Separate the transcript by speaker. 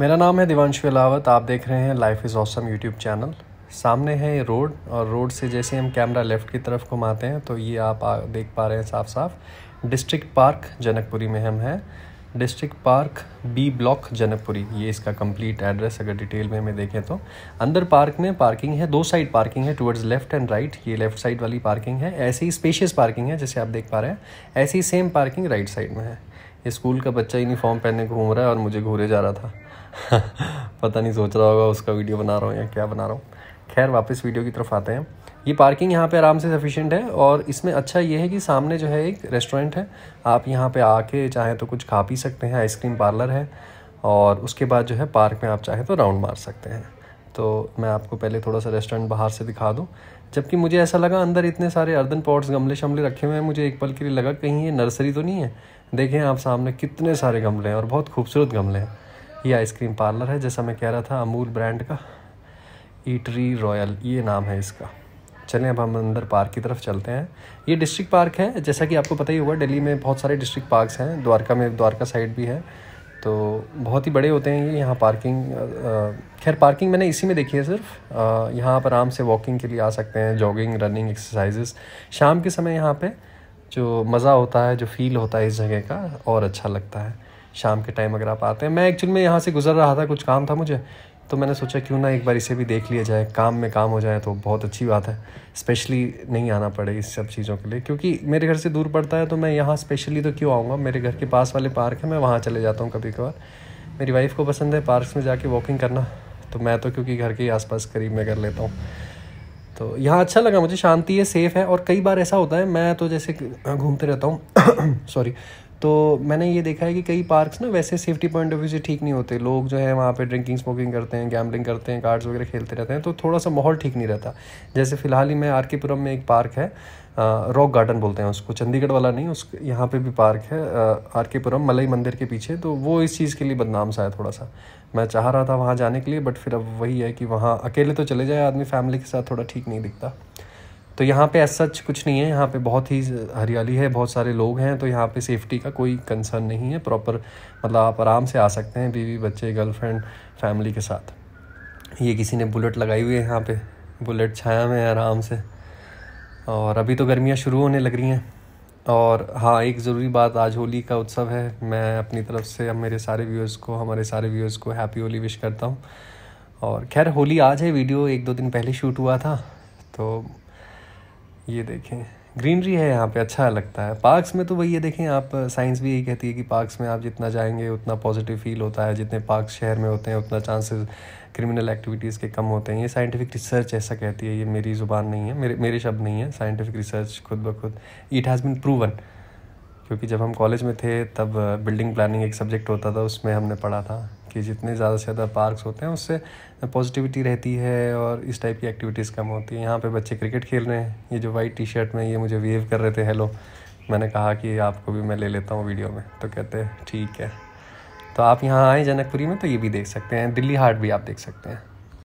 Speaker 1: मेरा नाम है दिवांशु अलावत आप देख रहे हैं life is awesome YouTube channel सामने है ये रोड और रोड से जैसे हम कैमरा लेफ़्ट की तरफ घुमाते हैं तो ये आप देख पा रहे हैं साफ साफ डिस्ट्रिक्ट पार्क जनकपुरी में हम हैं district park B block Janakpuri ये इसका कंप्लीट एड्रेस अगर डिटेल में हमें देखें तो अंदर पार्क में पार्किंग है दो साइड पार्किंग है टुवर्ड्स लेफ्ट एंड राइट ये लेफ्ट साइड वाली पार्किंग है ऐसी स्पेशियस पार्किंग है जैसे आप देख पा रहे हैं ऐसी सेम पार्किंग राइट साइड में है स्कूल का बच्चा यूनिफॉर्म पहने घूम रहा है और मुझे घूरे जा रहा था पता नहीं सोच रहा होगा उसका वीडियो बना रहा हूँ या क्या बना रहा हूँ खैर वापस वीडियो की तरफ आते हैं ये पार्किंग यहाँ पे आराम से सफिशेंट है और इसमें अच्छा ये है कि सामने जो है एक रेस्टोरेंट है आप यहाँ पे आके चाहें तो कुछ खा पी सकते हैं आइसक्रीम पार्लर है और उसके बाद जो है पार्क में आप चाहें तो राउंड मार सकते हैं तो मैं आपको पहले थोड़ा सा रेस्टोरेंट बाहर से दिखा दूँ जबकि मुझे ऐसा लगा अंदर इतने सारे अर्दन पॉट्स गमले शमले रखे हुए हैं मुझे एक पल के लिए लगा कहीं ये नर्सरी तो नहीं है देखें आप सामने कितने सारे गमले हैं और बहुत खूबसूरत गमले हैं ये आइसक्रीम पार्लर है जैसा मैं कह रहा था अमूल ब्रांड का ईटरी रॉयल ये नाम है इसका चलें अब हम अंदर पार्क की तरफ चलते हैं ये डिस्ट्रिक्ट पार्क है जैसा कि आपको पता ही होगा दिल्ली में बहुत सारे डिस्ट्रिक्ट पार्क्स हैं द्वारका में द्वारका साइड भी है तो बहुत ही बड़े होते हैं ये यहाँ पार्किंग खैर पार्किंग मैंने इसी में देखी है सिर्फ यहाँ पर आराम से वॉकिंग के लिए आ सकते हैं जॉगिंग रनिंग एक्सरसाइजेस शाम के समय यहाँ पर जो मज़ा होता है जो फील होता है इस जगह का और अच्छा लगता है शाम के टाइम अगर आप आते हैं मैं एक्चुअली में यहाँ से गुजर रहा था कुछ काम था मुझे तो मैंने सोचा क्यों ना एक बार इसे भी देख लिया जाए काम में काम हो जाए तो बहुत अच्छी बात है स्पेशली नहीं आना पड़े इस सब चीज़ों के लिए क्योंकि मेरे घर से दूर पड़ता है तो मैं यहाँ स्पेशली तो क्यों आऊँगा मेरे घर के पास वाले पार्क है मैं वहाँ चले जाता हूँ कभी कभार मेरी वाइफ को पसंद है पार्क में जाके वॉकिंग करना तो मैं तो क्योंकि घर के आसपास करीब में कर लेता हूँ तो यहाँ अच्छा लगा मुझे शांति है सेफ़ है और कई बार ऐसा होता है मैं तो जैसे घूमते रहता हूँ सॉरी तो मैंने ये देखा है कि कई पार्क्स ना वैसे सेफ्टी पॉइंट ऑफ व्यू से ठीक नहीं होते लोग जो है वहाँ पे ड्रिंकिंग स्मोकिंग करते हैं गैम्बलिंग करते हैं कार्ड्स वगैरह खेलते रहते हैं तो थोड़ा सा माहौल ठीक नहीं रहता जैसे फ़िलहाल ही मैं आर के पुरम में एक पार्क है रॉक गार्डन बोलते हैं उसको चंडीगढ़ वाला नहीं उस यहाँ पर भी पार्क है आर के पुरम मलई मंदिर के पीछे तो वो इस चीज़ के लिए बदनाम सा है थोड़ा सा मैं चाह रहा था वहाँ जाने के लिए बट फिर अब वही है कि वहाँ अकेले तो चले जाए आदमी फैमिली के साथ थोड़ा ठीक नहीं दिखता तो यहाँ पे ऐसा सच कुछ नहीं है यहाँ पे बहुत ही हरियाली है बहुत सारे लोग हैं तो यहाँ पे सेफ्टी का कोई कंसर्न नहीं है प्रॉपर मतलब आप आराम से आ सकते हैं बीवी बच्चे गर्लफ्रेंड फैमिली के साथ ये किसी ने बुलेट लगाई हुई है यहाँ पे बुलेट छाया में आराम से और अभी तो गर्मियाँ शुरू होने लग रही हैं और हाँ एक ज़रूरी बात आज होली का उत्सव है मैं अपनी तरफ से अब मेरे सारे व्यूअर्स को हमारे सारे व्यूअर्स को हैप्पी होली विश करता हूँ और खैर होली आज है वीडियो एक दो दिन पहले शूट हुआ था तो ये देखें ग्रीनरी है यहाँ पे अच्छा लगता है पार्क्स में तो वही ये देखें आप साइंस uh, भी यही कहती है कि पार्क्स में आप जितना जाएंगे उतना पॉजिटिव फील होता है जितने पार्क शहर में होते हैं उतना चांसेस क्रिमिनल एक्टिविटीज़ के कम होते हैं ये साइंटिफिक रिसर्च ऐसा कहती है ये मेरी ज़ुबान नहीं है मेरे मेरे शब्द नहीं है साइंटिफिक रिसर्च खुद ब खुद इट हैज़ बिन प्रूवन क्योंकि जब हम कॉलेज में थे तब बिल्डिंग uh, प्लानिंग एक सब्जेक्ट होता था उसमें हमने पढ़ा था कि जितने ज़्यादा से ज़्यादा पार्क्स होते हैं उससे पॉजिटिविटी रहती है और इस टाइप की एक्टिविटीज़ कम होती है यहाँ पे बच्चे क्रिकेट खेल रहे हैं ये जो वाइट टी शर्ट में ये मुझे वेव कर रहे थे हेलो मैंने कहा कि आपको भी मैं ले लेता हूँ वीडियो में तो कहते हैं ठीक है तो आप यहाँ आएँ जनकपुरी में तो ये भी देख सकते हैं दिल्ली हाट भी आप देख सकते हैं